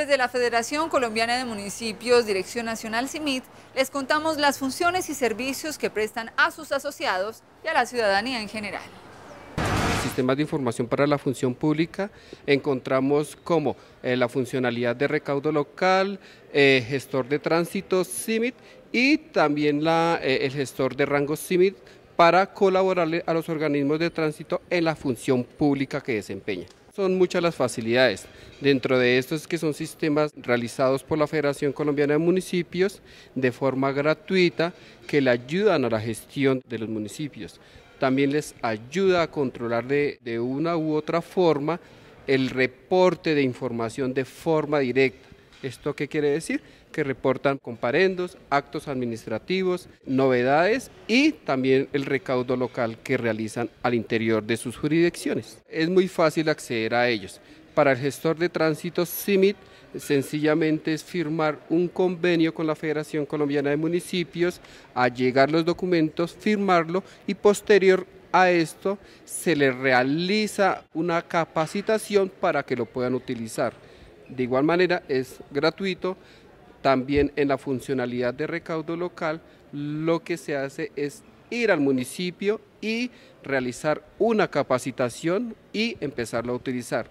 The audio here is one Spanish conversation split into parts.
Desde la Federación Colombiana de Municipios, Dirección Nacional CIMIT, les contamos las funciones y servicios que prestan a sus asociados y a la ciudadanía en general. Sistemas de información para la función pública encontramos como eh, la funcionalidad de recaudo local, eh, gestor de tránsito CIMIT y también eh, el gestor de rango CIMIT para colaborar a los organismos de tránsito en la función pública que desempeña. Son muchas las facilidades. Dentro de estos que son sistemas realizados por la Federación Colombiana de Municipios de forma gratuita que le ayudan a la gestión de los municipios. También les ayuda a controlar de, de una u otra forma el reporte de información de forma directa. ¿Esto qué quiere decir? Que reportan comparendos, actos administrativos, novedades y también el recaudo local que realizan al interior de sus jurisdicciones. Es muy fácil acceder a ellos. Para el gestor de tránsito CIMIT, sencillamente es firmar un convenio con la Federación Colombiana de Municipios, allegar los documentos, firmarlo y posterior a esto se le realiza una capacitación para que lo puedan utilizar. De igual manera, es gratuito. También en la funcionalidad de recaudo local, lo que se hace es ir al municipio y realizar una capacitación y empezarla a utilizar.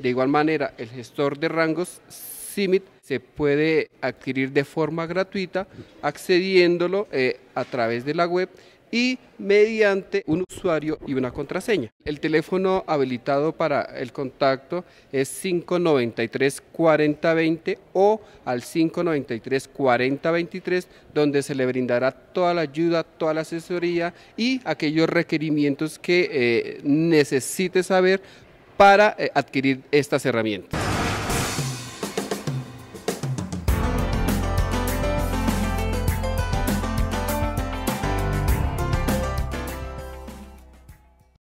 De igual manera, el gestor de rangos CIMIT se puede adquirir de forma gratuita accediéndolo eh, a través de la web y mediante un usuario y una contraseña. El teléfono habilitado para el contacto es 593 4020 o al 593 4023 donde se le brindará toda la ayuda, toda la asesoría y aquellos requerimientos que eh, necesite saber para eh, adquirir estas herramientas.